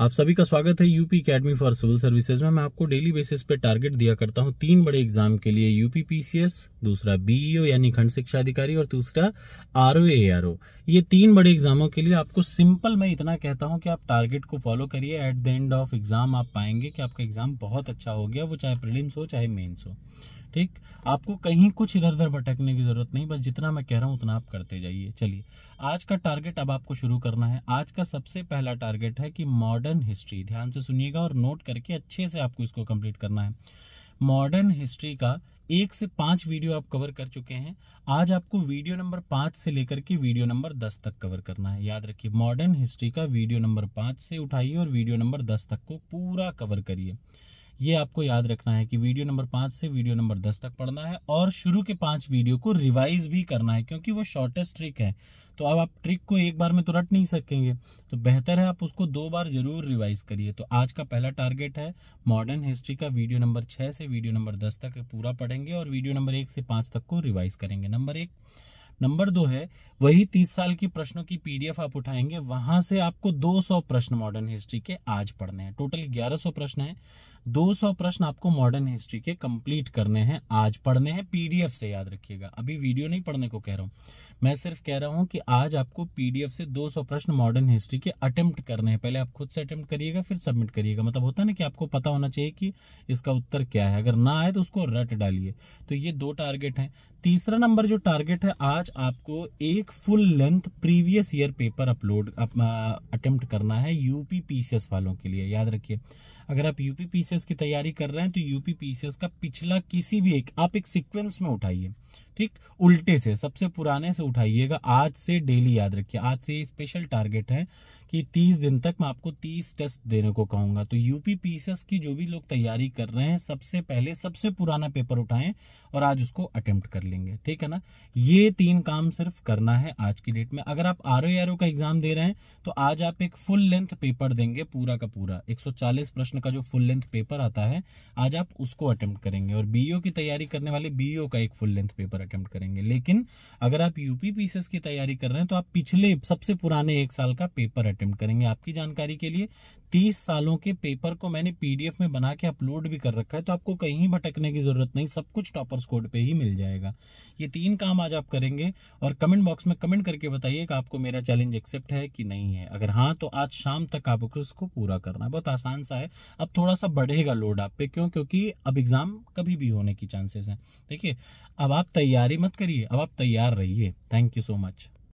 आप सभी का स्वागत है UP academy for civil services में मैं आपको डेली बेसिस पे टारगेट दिया करता हूँ तीन बड़े एग्जाम के लिए यूपी पीसीएस दूसरा बीईओ e यानी खंड शिक्षा अधिकारी और दूसरा आरओ एआरओ ये तीन बड़े एग्जामों के लिए आपको सिंपल मैं इतना कहता हूँ कि आप टारगेट को फॉलो करिए at the end of exam आप पाएंगे कि आपका एग्जाम बहुत अच्छा हो गया वो चाहे प्रिलिम्स हो चाहे मेन्स हो ठीक आपको कहीं कुछ इधर उधर भटकने की जरूरत नहीं बस जितना मैं कह रहा हूँ उतना आप करते जाइए चलिए आज का टारगेट अब आपको शुरू करना है आज का सबसे पहला टारगेट है कि मॉडल मॉडर्न हिस्ट्री ध्यान से सुनिएगा और नोट करके अच्छे से आपको इसको कंप्लीट करना है मॉडर्न हिस्ट्री का एक से पांच वीडियो आप कवर कर चुके हैं आज आपको वीडियो नंबर पांच से लेकर के वीडियो नंबर दस तक कवर करना है याद रखिए मॉडर्न हिस्ट्री का वीडियो नंबर पांच से उठाइए और वीडियो नंबर दस तक को पूरा कवर करिए ये आपको याद रखना है कि वीडियो नंबर पाँच से वीडियो नंबर दस तक पढ़ना है और शुरू के पांच वीडियो को रिवाइज भी करना है क्योंकि वो शॉर्टेस्ट ट्रिक है तो अब आप ट्रिक को एक बार में तो रट नहीं सकेंगे तो बेहतर है आप उसको दो बार जरूर रिवाइज करिए तो आज का पहला टारगेट है मॉडर्न हिस्ट्री का वीडियो नंबर छः से वीडियो नंबर दस तक पूरा पढ़ेंगे और वीडियो नंबर एक से पाँच तक को रिवाइज करेंगे नंबर एक नंबर दो है वही तीस साल की प्रश्नों की पीडीएफ आप उठाएंगे वहां से आपको 200 प्रश्न मॉडर्न हिस्ट्री के आज पढ़ने हैं टोटल 1100 प्रश्न हैं 200 प्रश्न आपको मॉडर्न हिस्ट्री के कंप्लीट करने हैं आज पढ़ने हैं पीडीएफ से याद रखिएगा अभी वीडियो नहीं पढ़ने को कह रहा हूं मैं सिर्फ कह रहा हूं कि आज आपको पीडीएफ से 200 प्रश्न मॉडर्न हिस्ट्री के अटेम्प्ट करने हैं पहले आप खुद से अटेम्प्ट करिएगा फिर सबमिट करिएगा मतलब होता है ना कि आपको पता होना चाहिए कि इसका उत्तर क्या है अगर ना आए तो उसको रट डालिए तो ये दो टारगेट है तीसरा नंबर जो टारगेट है आज आपको एक full length previous year paper upload attempt करना है यूपी पीसीएस वालों के लिए याद रखिए अगर आप यूपी पीसीएस की तैयारी कर रहे हैं तो यूपी पीसीएस का पिछला किसी भी एक आप एक सीक्वेंस में उठाइए ठीक उल्टे से सबसे पुराने से उठाइएगा आज से डेली याद रखिए आज से स्पेशल टारगेट है कि तीस दिन तक मैं आपको तीस टेस्ट देने को कहूंगा तो यूपी पीसीएस की जो भी लोग तैयारी कर रहे हैं सबसे पहले सबसे पुराना पेपर उठाएं और आज उसको अटेम्प्ट कर लेंगे ठीक है ना ये तीन काम सिर्फ करना है आज की डेट में अगर आप आर ओ आर ओ का एग्जाम दे रहे हैं तो आज आप एक फुल लेंथ पेपर देंगे पूरा का पूरा 140 प्रश्न का जो फुल लेंथ पेपर आता है आज आप उसको अटेम्प्ट करेंगे और बीईओ की तैयारी करने वाले बीईओ का एक फुल लेंथ पेपर अटेम्प्ट करेंगे लेकिन अगर आप यूपी पीसीएस की तैयारी कर रहे हैं तो आप पिछले सबसे पुराने एक साल का पेपर अटेम्प्ट करेंगे आपकी जानकारी के लिए तीस सालों के पेपर को मैंने पीडीएफ में बना के अपलोड भी कर रखा है तो आपको कहीं भटकने की जरूरत नहीं सब कुछ टॉपर्स कोड पे ही मिल जाएगा ये तीन काम आज आप करेंगे और कमेंट बॉक्स में कमेंट करके बताइए कि आपको मेरा चैलेंज एक्सेप्ट है कि नहीं है अगर हाँ तो आज शाम तक आपको इसको पूरा करना है बहुत आसान सा है अब थोड़ा सा बढ़ेगा लोड आप पे क्यों क्योंकि अब एग्जाम कभी भी होने की चांसेस हैं देखिए अब आप तैयारी मत करिए अब आप तैयार रहिए थैंक यू सो मच